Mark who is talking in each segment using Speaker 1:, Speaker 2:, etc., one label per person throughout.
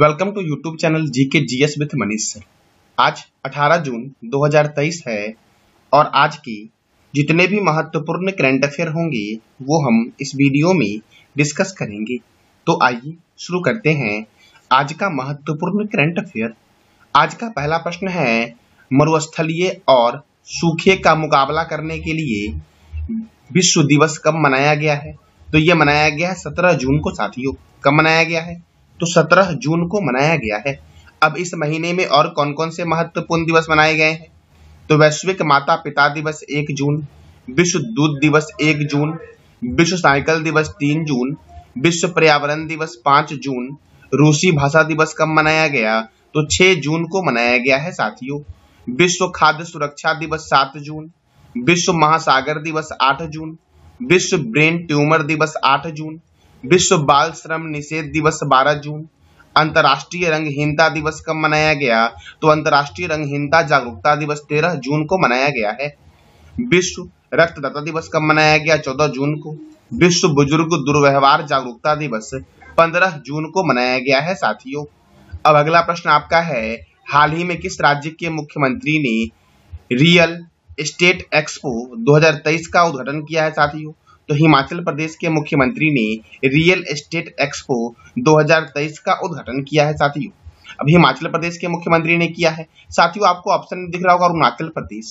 Speaker 1: welcome to YouTube channel GK GS with Manish sir आज 18 जून 2023 है और आज की जितने भी महत्वपूर्ण करंट अफेयर होंगे वो हम इस वीडियो में डिस्कस करेंगे तो आइए शुरू करते हैं आज का महत्वपूर्ण करंट अफेयर आज का पहला प्रश्न है मरुस्थलीय और सूखे का मुकाबला करने के लिए विश्व दिवस कब मनाया गया है तो ये मनाया गया है सत्रह जून को साथियों कब मनाया गया है तो 17 जून को मनाया गया है अब इस महीने में और कौन कौन से महत्वपूर्ण दिवस मनाए गए हैं तो वैश्विक माता पिता दिवस एक जून विश्व दूध दिवस एक जून विश्व साइकिल दिवस तीन जून विश्व पर्यावरण दिवस पांच जून रूसी भाषा दिवस कब मनाया गया तो 6 जून को मनाया गया है साथियों विश्व खाद्य सुरक्षा दिवस 7 जून विश्व महासागर दिवस 8 जून विश्व ब्रेन ट्यूमर दिवस 8 जून विश्व बाल श्रम निषेध दिवस 12 जून अंतर्राष्ट्रीय रंगहीनता दिवस कब मनाया गया तो अंतर्राष्ट्रीय रंगहीनता जागरूकता दिवस 13 जून को मनाया गया है विश्व रक्तदाता दिवस कब मनाया गया 14 जून को विश्व बुजुर्ग दुर्व्यवहार जागरूकता दिवस 15 जून को मनाया गया है साथियों अब अगला प्रश्न आपका है हाल ही में किस राज्य के मुख्यमंत्री ने रियल स्टेट एक्सपो 2023 का उद्घाटन किया है साथियों तो हिमाचल प्रदेश के मुख्यमंत्री ने रियल एस्टेट एक्सपो 2023 का उद्घाटन किया है साथियों अब हिमाचल प्रदेश के मुख्यमंत्री ने किया है साथियों आपको ऑप्शन दिख रहा होगा अरुणाचल प्रदेश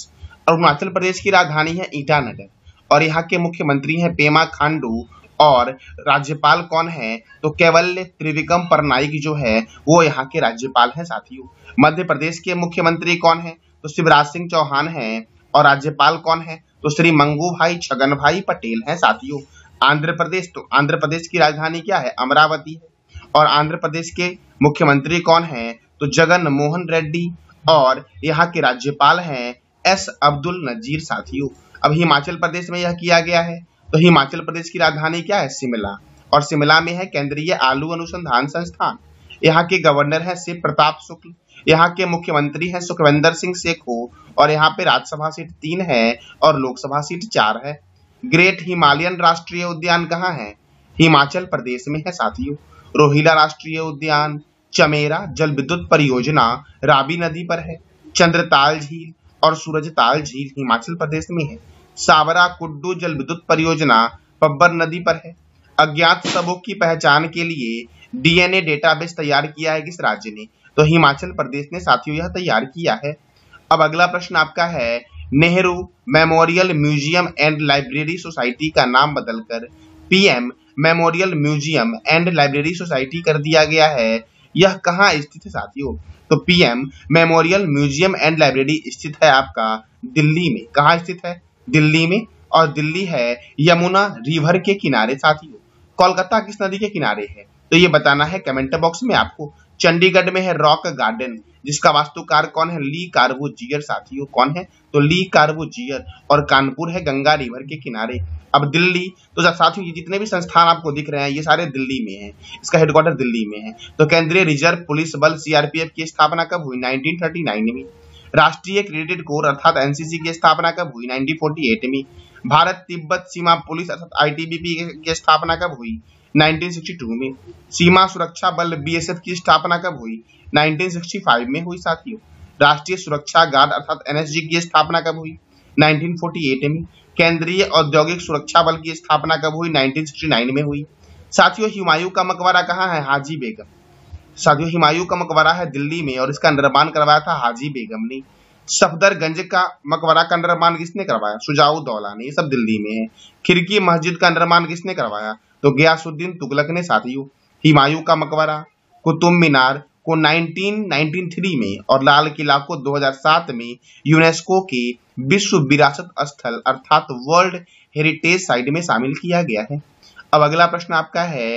Speaker 1: अरुणाचल प्रदेश की राजधानी है ईटानगर और यहाँ के मुख्यमंत्री हैं पेमा खांडू और राज्यपाल कौन है तो केवल त्रिविक्रम परनाइक जो है वो यहाँ के राज्यपाल हैं साथियों मध्य प्रदेश के मुख्यमंत्री कौन है तो शिवराज सिंह चौहान हैं और राज्यपाल कौन है तो श्री मंगू भाई छगन भाई पटेल हैं साथियों आंध्र प्रदेश तो आंध्र प्रदेश की राजधानी क्या है अमरावती है और आंध्र प्रदेश के मुख्यमंत्री कौन हैं तो जगन मोहन रेड्डी और यहाँ के राज्यपाल हैं एस अब्दुल नजीर साथियों अब हिमाचल प्रदेश में यह किया गया है तो हिमाचल प्रदेश की राजधानी क्या है शिमला और शिमला में है केंद्रीय आलू अनुसंधान संस्थान यहाँ के गवर्नर है शिव प्रताप शुक्ल यहाँ के मुख्यमंत्री हैं सुखविंदर सिंह सेखू और यहाँ पे राज्यसभा सीट तीन है और लोकसभा सीट चार है ग्रेट हिमालयन राष्ट्रीय उद्यान कहाँ है हिमाचल प्रदेश में है साथियों रोहिला राष्ट्रीय उद्यान चमेरा जल विद्युत परियोजना राबी नदी पर है चंद्रताल झील और सूरजताल झील हिमाचल प्रदेश में है सावरा कुड्डू जल विद्युत परियोजना पब्बर नदी पर है अज्ञात सबों की पहचान के लिए डीएनए डेटाबेस तैयार किया है किस राज्य ने तो हिमाचल प्रदेश ने साथियों यह तैयार किया है अब अगला प्रश्न आपका है Nehru memorial museum and library society का नाम बदलकर PM memorial museum and library society कर दिया गया है यह कहाँ स्थित है साथियों तो PM memorial museum and library स्थित है आपका दिल्ली में कहाँ स्थित है दिल्ली में और दिल्ली है यमुना रिवर के किनारे साथियों कोलकाता किस नदी के किनारे है तो ये बताना है कमेंट बॉक्स में आपको चंडीगढ़ में है रॉक गार्डन जिसका वास्तुकार कौन है ली कार्बो जियर साथियों कौन है तो ली कार्बो जियर और कानपुर है गंगा रिवर के किनारे अब दिल्ली तो साथियों ये जितने भी संस्थान आपको दिख रहे हैं ये सारे दिल्ली में हैं इसका हेडक्वार्टर दिल्ली में है तो केंद्रीय रिजर्व पुलिस बल सीआरपीएफ की स्थापना कब हुई नाइनटीन में राष्ट्रीय क्रेडिट कोर अर्थात एनसीसी की स्थापना कब हुई नाइनटीन में भारत तिब्बत सीमा पुलिस अर्थात आई की स्थापना कब हुई 1962 में सीमा सुरक्षा बल बीएसएफ की स्थापना कब हुई 1965 में हुई साथियों राष्ट्रीय सुरक्षा गार्ड अर्थात एनएसजी की स्थापना कब हुई 1948 में केंद्रीय औद्योगिक सुरक्षा बल की स्थापना कब हुई 1969 में हुई साथियों हिमायू का मकबरा कहाँ है हाजी बेगम साथियों हिमायू का मकबरा है दिल्ली में और इसका निर्माण करवाया था हाजी बेगम ने सफदरगंज का मकबरा का निर्माण किसने करवाया सुजाऊ दौला ने ये सब दिल्ली में है खिड़की मस्जिद का निर्माण किसने करवाया तो गयासुद्दीन तुगलक ने साथियों हिमायू का मकबरा कुतुब मीनार को 1993 में और लाल किला को 2007 में यूनेस्को के विश्व विरासत स्थल अर्थात वर्ल्ड हेरिटेज साइट में शामिल किया गया है अब अगला प्रश्न आपका है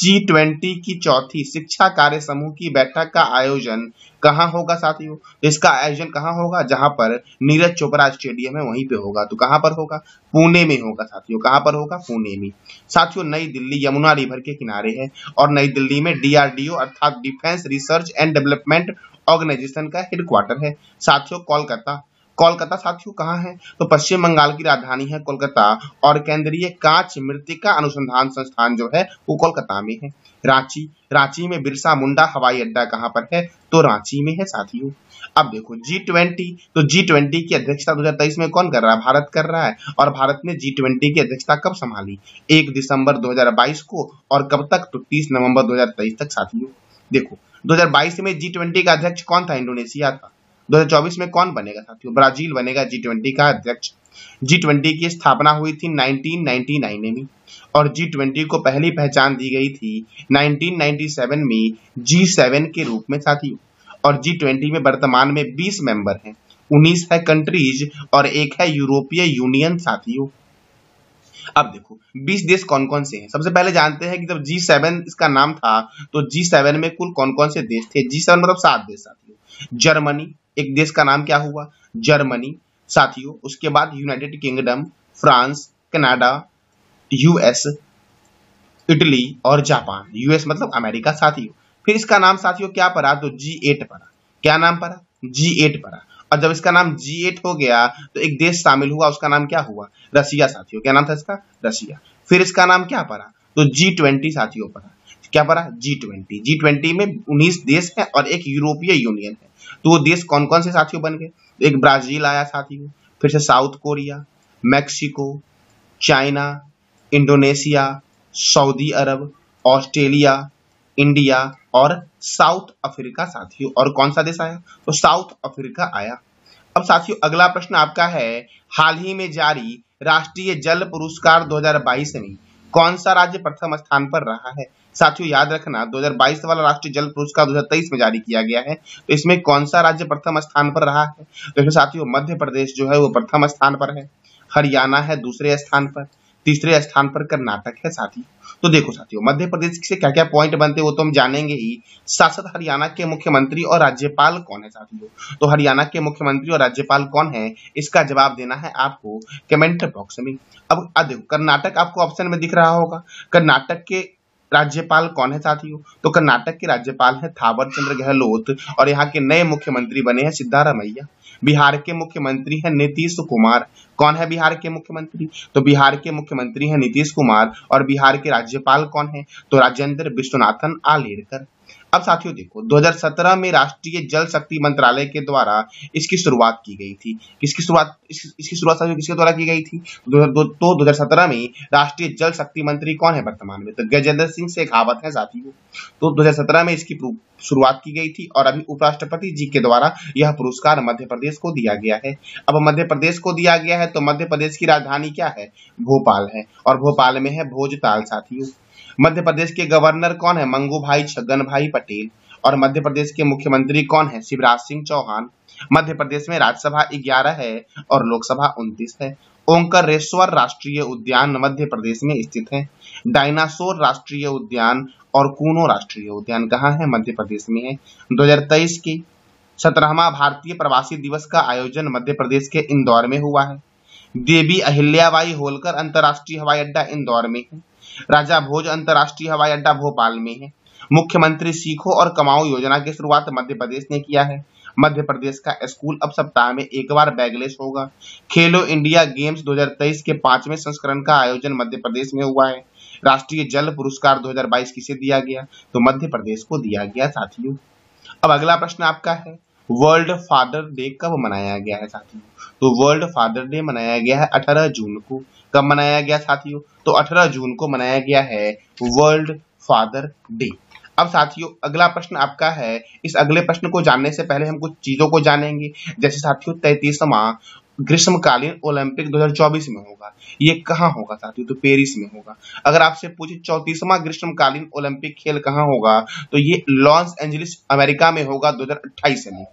Speaker 1: जी ट्वेंटी की चौथी शिक्षा कार्य समूह की बैठक का आयोजन कहाँ होगा साथियों इसका आयोजन कहाँ होगा जहां पर नीरज चोपड़ा स्टेडियम है वहीं पे होगा तो कहाँ पर होगा पुणे में होगा साथियों कहाँ पर होगा पुणे में साथियों नई दिल्ली यमुना रिवर के किनारे है और नई दिल्ली में डीआरडीओ अर्थात defence research and development organisation का हेडक्वार्टर है साथियों कोलकाता कोलकाता साथियों कहाँ है तो पश्चिम बंगाल की राजधानी है कोलकाता और केंद्रीय कांच मृतिका अनुसंधान संस्थान जो है वो कोलकाता में है रांची रांची में बिरसा मुंडा हवाई अड्डा कहाँ पर है तो रांची में है साथियों अब देखो जी ट्वेंटी तो जी ट्वेंटी की अध्यक्षता 2023 में कौन कर रहा है भारत कर रहा है और भारत ने जी ट्वेंटी की अध्यक्षता कब संभाली एक दिसंबर 2022 को और कब तक तो 30 नवंबर 2023 तक साथियों देखो 2022 में जी ट्वेंटी का अध्यक्ष कौन था इंडोनेशिया था 2024 में कौन बनेगा साथियों ब्राजील बनेगा जी ट्वेंटी का अध्यक्ष जी ट्वेंटी की स्थापना हुई थी 1999 में और जी ट्वेंटी को पहली पहचान दी गई थी 1997 में जी सेवन के रूप में साथियों और जी ट्वेंटी में वर्तमान में 20 मेंबर हैं 19 है कंट्रीज और एक है यूरोपीय यूनियन साथियों अब देखो 20 देश कौन कौन से हैं सबसे पहले जानते हैं कि जब जी सेवन इसका नाम था तो जी सेवन में कुल कौन कौन से देश थे जी सेवन मतलब सात देश साथ जर्मनी एक देश का नाम क्या हुआ जर्मनी साथियों उसके बाद United Kingdom France Canada US Italy और जापान यूएस मतलब अमेरिका साथियों फिर इसका नाम साथियों क्या पड़ा तो जी एट पड़ा क्या नाम पड़ा जी एट पड़ा और जब इसका नाम जी एट हो गया तो एक देश शामिल हुआ उसका नाम क्या हुआ रसिया साथियों क्या नाम था इसका रसिया फिर इसका नाम क्या पड़ा तो जी ट्वेंटी साथियों पड़ा क्या पड़ा जी ट्वेंटी जी ट्वेंटी में उन्नीस देश है और एक यूरोपीय यूनियन है तो वो देश कौन कौन से साथियों बन गए तो एक ब्राजील आया साथियों फिर से South Korea Mexico China Indonesia Saudi Arab Australia India और साउथ अफ्रीका साथियों और कौन सा देश आया तो साउथ अफ्रीका आया अब साथियों अगला प्रश्न आपका है हाल ही में जारी राष्ट्रीय जल पुरस्कार 2022 में कौन सा राज्य प्रथम स्थान पर रहा है साथियों याद रखना 2022 वाला राष्ट्रीय जल पुरस्कार 2023 में जारी किया गया है तो इसमें कौन सा राज्य प्रथम स्थान पर रहा है देखो तो साथियों मध्य प्रदेश जो है वो प्रथम स्थान पर है हरियाणा है दूसरे स्थान पर तीसरे स्थान पर कर्नाटक है साथी तो देखो साथियों मध्य प्रदेश से क्या क्या पॉइंट बनते हैं वो तो हम जानेंगे ही शासक हरियाणा के मुख्यमंत्री और राज्यपाल कौन है साथियों तो हरियाणा के मुख्यमंत्री और राज्यपाल कौन है इसका जवाब देना है आपको कमेंट बॉक्स में अब देखो कर्नाटक आपको ऑप्शन में दिख रहा होगा कर्नाटक के राज्यपाल कौन है साथियों तो कर्नाटक के राज्यपाल है थावर चंद्र गहलोत और यहाँ के नए मुख्यमंत्री बने हैं सिद्धारमैया बिहार के मुख्यमंत्री हैं नीतीश कुमार कौन है बिहार के मुख्यमंत्री तो बिहार के मुख्यमंत्री हैं नीतीश कुमार और बिहार के राज्यपाल कौन है तो राजेंद्र विश्वनाथन आलेरकर अब साथियों देखो 2017 में राष्ट्रीय जल शक्ति मंत्रालय के द्वारा इसकी शुरुआत की गई थी किसकी शुरुआत इस, इसकी शुरुआत साथियों किसके द्वारा की गई थी दो, दो, तो में राष्ट्रीय जल शक्ति मंत्री कौन है वर्तमान में तो गजेंद्र सिंह शेखावत है साथियों तो 2017 में इसकी शुरुआत की गई थी और अभी उपराष्ट्रपति जी के द्वारा यह पुरस्कार मध्य प्रदेश को दिया गया है अब मध्य प्रदेश को दिया गया है तो मध्य प्रदेश की राजधानी क्या है भोपाल है और भोपाल में है भोजताल साथियों मध्य प्रदेश के गवर्नर कौन है मंगू भाई छगन भाई पटेल और मध्य प्रदेश के मुख्यमंत्री कौन है शिवराज सिंह चौहान मध्य प्रदेश में राज्यसभा ग्यारह है और लोकसभा उन्तीस है ओंकारेश्वर राष्ट्रीय उद्यान मध्य प्रदेश में स्थित है डायनासोर राष्ट्रीय उद्यान और कूनो राष्ट्रीय उद्यान कहाँ है मध्य प्रदेश में है तेईस की सत्रहवा भारतीय प्रवासी दिवस का आयोजन मध्य प्रदेश के इंदौर में हुआ है देवी अहिल्याबाई होलकर अंतर्राष्ट्रीय हवाई अड्डा इंदौर में है राजा भोज अंतरराष्ट्रीय हवाई अड्डा भोपाल में है मुख्यमंत्री सीखो और कमाओ योजना की शुरुआत मध्य प्रदेश ने किया है मध्य प्रदेश का स्कूल अब सप्ताह में एक बार बैगलेस होगा खेलो इंडिया गेम्स 2023 के पांचवें संस्करण का आयोजन मध्य प्रदेश में हुआ है राष्ट्रीय जल पुरस्कार 2022 किसे दिया गया तो मध्य प्रदेश को दिया गया साथियों अब अगला प्रश्न आपका है वर्ल्ड फादर डे कब मनाया गया है साथियों तो वर्ल्ड फादर डे मनाया गया है अठारह जून को कब मनाया गया साथियों तो 18 जून को मनाया गया है वर्ल्ड फादर डे अब साथियों अगला प्रश्न आपका है इस अगले प्रश्न को जानने से पहले हम कुछ चीजों को जानेंगे जैसे साथियों तैतीसवा ग्रीष्मकालीन ओलंपिक 2024 में होगा ये कहाँ होगा साथियों तो पेरिस में होगा अगर आपसे पूछे चौतीसवा ग्रीष्मकालीन ओलंपिक खेल कहाँ होगा तो ये लॉस एंजलिस अमेरिका में होगा 2028 में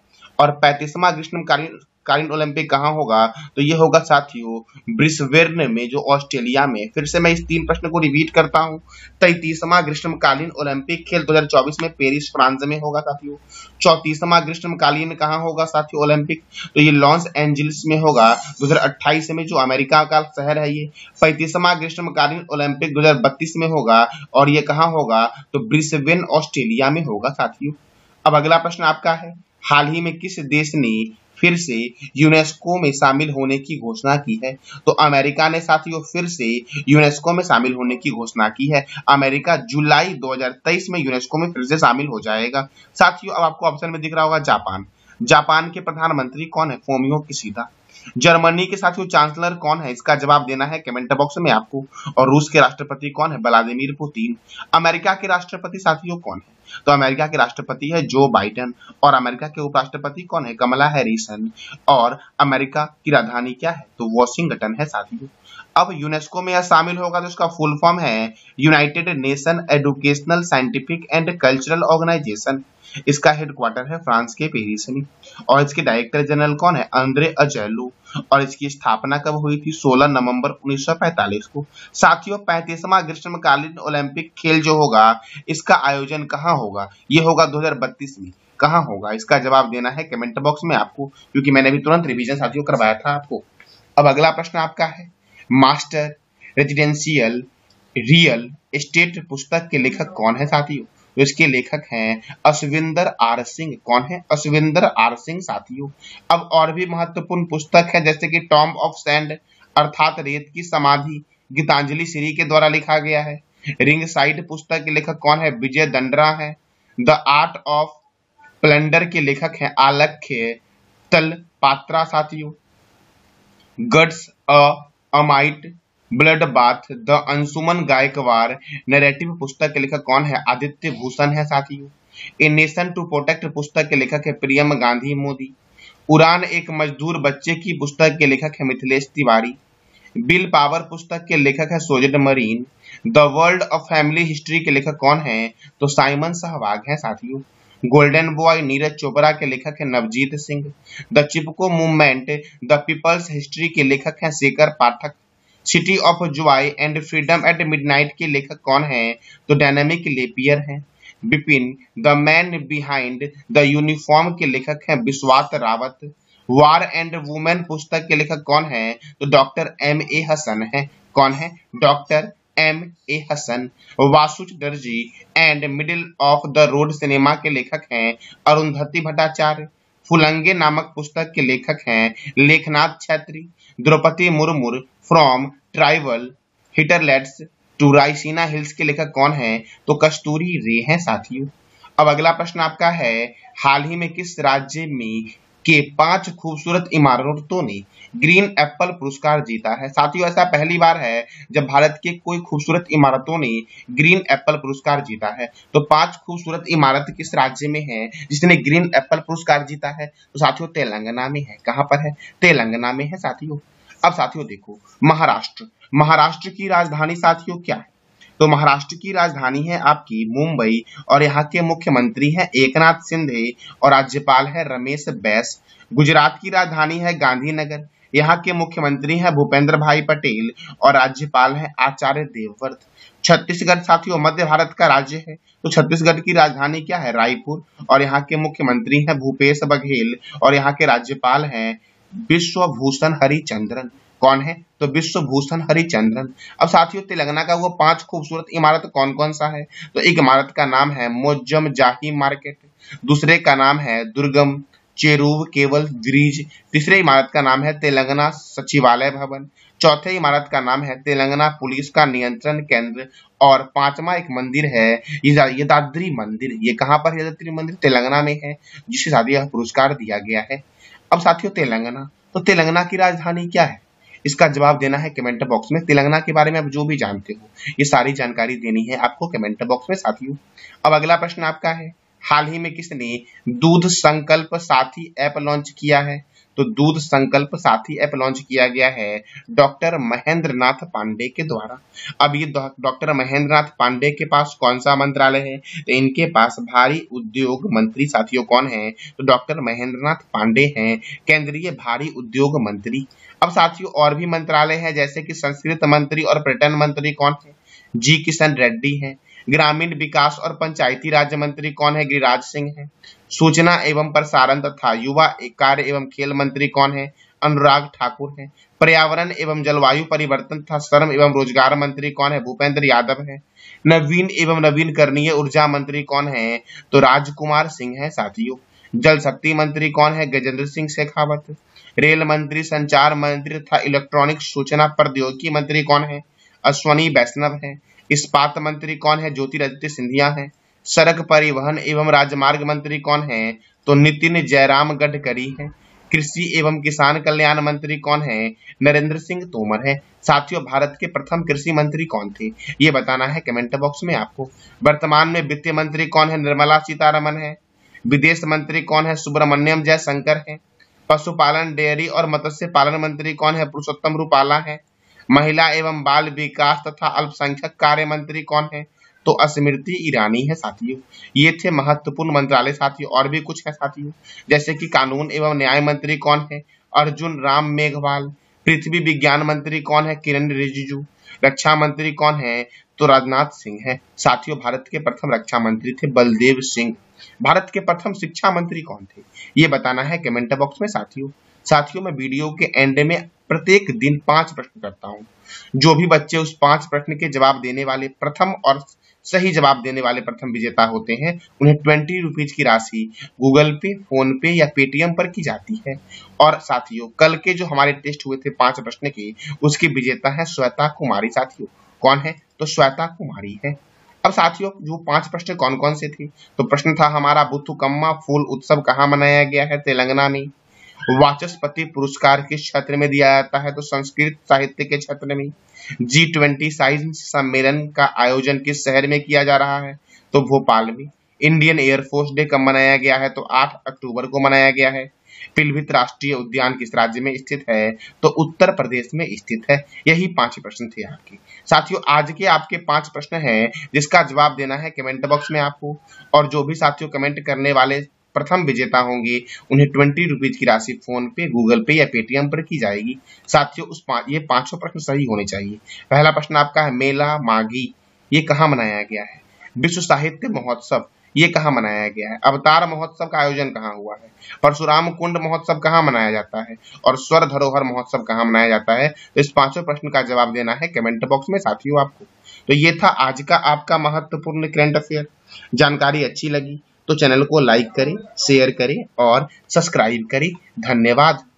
Speaker 1: और पैंतीसवा ग्रीष्मकालीन नेक्स्ट ओलंपिक कहाँ होगा तो ये होगा साथियों ब्रिस्बेन में जो ऑस्ट्रेलिया में फिर से मैं इस तीन प्रश्न को रिपीट करता हूँ तैतीसवा ग्रीष्मकालीन ओलंपिक खेल 2024 में पेरिस फ्रांस में होगा साथियों चौतीसवा ग्रीष्मकालीन कहाँ होगा साथियों ओलंपिक तो ये लॉन्स एंजलिस में होगा दो में जो अमेरिका का शहर है ये पैंतीसवा ग्रीष्मकालीन ओलंपिक दो में होगा और ये कहाँ होगा तो ब्रिस्बेन ऑस्ट्रेलिया में होगा साथियों अब अगला प्रश्न आपका है हाल ही में किस देश ने फिर से यूनेस्को में शामिल होने की घोषणा की है तो अमेरिका ने साथियों फिर से यूनेस्को में शामिल होने की घोषणा की है अमेरिका जुलाई 2023 में यूनेस्को में फिर से शामिल हो जाएगा साथियों अब आपको ऑप्शन में दिख रहा होगा जापान जापान के प्रधानमंत्री कौन है फोमियो किसीदा जर्मनी के साथ चांसलर कौन है इसका जवाब देना है कमेंट बॉक्स में आपको और रूस के राष्ट्रपति कौन है व्लादिमीर पुतिन अमेरिका के राष्ट्रपति साथियों कौन है तो अमेरिका के राष्ट्रपति है जो बाइडन और अमेरिका के उपराष्ट्रपति कौन है कमला हैरिसन और अमेरिका की राजधानी क्या है तो वॉशिंगटन है साथियों अब यूनेस्को में यह शामिल होगा तो इसका फुल फॉर्म है united nation educational scientific and cultural organisation इसका हेडक्वार्टर है फ्रांस के पेरिस में और इसके डायरेक्टर जनरल कौन है अंद्रे अजैलो और इसकी स्थापना कब हुई थी 16 नवंबर 1945 को साथियों पैंतीसवा ग्रीष्मकालीन ओलंपिक खेल जो होगा इसका आयोजन कहाँ होगा ये होगा दो में कहा होगा इसका जवाब देना है कमेंट बॉक्स में आपको क्योंकि मैंने भी तुरंत रिविजन साथियों करवाया था आपको अब अगला प्रश्न आपका है मास्टर रेजिडेंशियल रियल स्टेट पुस्तक के लेखक कौन है साथियों तो इसके लेखक हैं अश्विंदर आर सिंह कौन है अश्विंदर आर सिंह साथियों अब और भी महत्वपूर्ण पुस्तक है जैसे कि टॉम ऑफ सैंड अर्थात रेत की समाधि गीतांजलि श्री के द्वारा लिखा गया है रिंग साइड पुस्तक के लेखक कौन है विजय दंडरा है द आर्ट ऑफ प्लेंडर के लेखक है आलख्य तल पात्रा साथियों गड्स अ अमाइट blood bath the Anshuman Gaikwad narrative पुस्तक के लेखक कौन है आदित्य भूषण है साथियों ए नेशन टू प्रोटेक्ट पुस्तक के लेखक है प्रियम गांधी मोदी उड़ान एक मजदूर बच्चे की पुस्तक के लेखक है मिथिलेश तिवारी बिल पावर पुस्तक के लेखक है Susan Marine the world of family history के लेखक कौन है तो साइमन सहवाग है साथियों गोल्डन बॉय नीरज चोपड़ा के लेखक है Navjeet Singh the Chipko movement the people's history के लेखक है Shekhar Pathak city of joy and freedom at midnight के लेखक कौन है तो डायनेमिक लेपियर है Bipin the man behind the uniform के लेखक हैं विश्वास रावत वार एंड वुमेन पुस्तक के लेखक कौन है तो डॉक्टर एम ए हसन है कौन है डॉक्टर एम ए हसन वासुच दर्जी and middle of the road cinema के लेखक हैं अरुंधति भट्टाचार्य फुलंगे नामक पुस्तक के लेखक हैं Lekhnath Chhetri Draupadi Murmu from tribal hinterlands to Raisina hills के लेखक कौन हैं तो कस्तूरी रे हैं साथियों अब अगला प्रश्न आपका है हाल ही में किस राज्य में के पांच खूबसूरत इमारतों ने ग्रीन एप्पल पुरस्कार जीता है साथियों ऐसा पहली बार है जब भारत के कोई खूबसूरत इमारतों ने ग्रीन एप्पल पुरस्कार जीता है तो पांच खूबसूरत इमारत किस राज्य में है जिसने ग्रीन एप्पल पुरस्कार जीता है तो साथियों तेलंगाना में है कहां पर है तेलंगाना में है साथियों अब साथियों देखो महाराष्ट्र महाराष्ट्र की राजधानी साथियों क्या है तो महाराष्ट्र की राजधानी है आपकी मुंबई और यहाँ के मुख्यमंत्री हैं एकनाथ सिंधे और राज्यपाल है रमेश बैस गुजरात की राजधानी है गांधीनगर यहाँ के मुख्यमंत्री हैं भूपेंद्र भाई पटेल और राज्यपाल हैं आचार्य देवव्रत छत्तीसगढ़ साथियों मध्य भारत का राज्य है तो छत्तीसगढ़ की राजधानी क्या है रायपुर और यहाँ के मुख्यमंत्री हैं भूपेश बघेल और यहाँ के राज्यपाल हैं विश्वभूषण हरिचंद्रन कौन है तो विश्वभूषण हरिचंद्रन अब साथियों तेलंगाना का वो पांच खूबसूरत इमारत कौन कौन सा है तो एक इमारत का नाम है मोजम जाही मार्केट दूसरे का नाम है दुर्गम चेरूव केवल ग्रीज तीसरे इमारत का नाम है तेलंगाना सचिवालय भवन चौथे इमारत का नाम है तेलंगाना पुलिस का नियंत्रण केंद्र और पांचवा एक मंदिर है यदाद्री मंदिर ये कहाँ पर है यदाद्री मंदिर तेलंगाना में है जिसे शादी पुरस्कार दिया गया है अब साथियों तेलंगाना तो तेलंगाना की राजधानी क्या है इसका जवाब देना है कमेंट बॉक्स में तेलंगाना के बारे में आप जो भी जानते हो ये सारी जानकारी देनी है आपको कमेंट बॉक्स में साथियों अब अगला प्रश्न आपका है हाल ही में किसने दूध संकल्प साथी ऐप लॉन्च किया है तो दूध संकल्प साथी ऐप लॉन्च किया गया है डॉक्टर महेंद्र नाथ पांडे के द्वारा अब ये डॉक्टर महेंद्र नाथ पांडे के पास कौन सा मंत्रालय है तो इनके पास भारी उद्योग मंत्री साथियों कौन है तो डॉक्टर महेंद्र नाथ पांडे हैं केंद्रीय भारी उद्योग मंत्री अब साथियों और भी मंत्रालय है जैसे की संस्कृत मंत्री और पर्यटन मंत्री कौन है जी किशन रेड्डी है ग्रामीण विकास और पंचायती राज्य मंत्री कौन है गिरिराज सिंह है सूचना एवं प्रसारण तथा युवा कार्य एवं खेल मंत्री कौन है अनुराग ठाकुर है पर्यावरण एवं जलवायु परिवर्तन तथा श्रम एवं रोजगार मंत्री कौन है भूपेंद्र यादव है नवीन एवं नवीनकरणीय ऊर्जा मंत्री कौन है तो राजकुमार सिंह है साथियों जल शक्ति मंत्री कौन है गजेंद्र सिंह शेखावत रेल मंत्री संचार मंत्री तथा इलेक्ट्रॉनिक सूचना प्रौद्योगिकी मंत्री कौन है अश्वनी वैष्णव है इस्पात मंत्री कौन है ज्योतिरादित्य सिंधिया है सड़क परिवहन एवं राजमार्ग मंत्री कौन है तो नितिन जयराम गडकरी है कृषि एवं किसान कल्याण मंत्री कौन है नरेंद्र सिंह तोमर है साथियों भारत के प्रथम कृषि मंत्री कौन थे ये बताना है कमेंट बॉक्स में आपको वर्तमान में वित्त मंत्री कौन है निर्मला सीतारमन है विदेश मंत्री कौन है सुब्रमण्यम जयशंकर है पशुपालन डेयरी और मत्स्य पालन मंत्री कौन है पुरुषोत्तम रूपाला है महिला एवं बाल विकास तथा अल्पसंख्यक कार्य मंत्री कौन है तो स्मृति ईरानी है साथियों ये थे महत्वपूर्ण मंत्रालय साथियों और भी कुछ है साथियों जैसे कि कानून एवं न्याय मंत्री कौन है अर्जुन राम मेघवाल पृथ्वी विज्ञान मंत्री कौन है किरण रिजिजू रक्षा मंत्री कौन है तो राजनाथ सिंह है साथियों भारत के प्रथम रक्षा मंत्री थे बलदेव सिंह भारत के प्रथम शिक्षा मंत्री कौन थे ये बताना है कमेंट बॉक्स में साथियों साथियों में वीडियो के एंड में प्रत्येक दिन पांच प्रश्न करता हूँ जो भी बच्चे उस पांच प्रश्न के जवाब देने वाले प्रथम और सही जवाब देने वाले प्रथम विजेता होते हैं उन्हें ट्वेंटी रुपीज की राशि गूगल पे फोन पे या पेटीएम पर की जाती है और साथियों कल के जो हमारे टेस्ट हुए थे पांच प्रश्न के उसके विजेता है श्वेता कुमारी साथियों कौन है तो श्वेता कुमारी है अब साथियों जो पांच प्रश्न कौन कौन से थे तो प्रश्न था हमारा बुथुकम्मा फूल उत्सव कहाँ मनाया गया है तेलंगाना में वाचस्पति पुरस्कार किस क्षेत्र में दिया जाता है तो संस्कृत साहित्य के क्षेत्र में जी ट्वेंटी साइंस सम्मेलन का आयोजन किस शहर में किया जा रहा है तो भोपाल में इंडियन एयरफोर्स डे कब मनाया गया है तो 8 अक्टूबर को मनाया गया है पिलभित राष्ट्रीय उद्यान किस राज्य में स्थित है तो उत्तर प्रदेश में स्थित है यही पांच प्रश्न थे आपके साथियों आज के आपके पांच प्रश्न हैं जिसका जवाब देना है कमेंट बॉक्स में आपको और जो भी साथियों कमेंट करने वाले प्रथम विजेता होंगे उन्हें ट्वेंटी रुपीज की राशि फोन पे गूगल पे या पेटीएम पर की जाएगी साथियों उस पा, ये पांचों प्रश्न सही होने चाहिए पहला प्रश्न आपका है मेला माघी ये कहाँ मनाया गया है विश्व साहित्य महोत्सव ये कहाँ मनाया गया है अवतार महोत्सव का आयोजन कहाँ हुआ है परशुराम कुंड महोत्सव कहाँ मनाया जाता है और स्वर धरोहर महोत्सव कहाँ मनाया जाता है तो इस पांचों प्रश्न का जवाब देना है कमेंट बॉक्स में साथियों आपको तो ये था आज का आपका महत्वपूर्ण करंट अफेयर जानकारी अच्छी लगी तो चैनल को लाइक करें शेयर करें और सब्सक्राइब करें धन्यवाद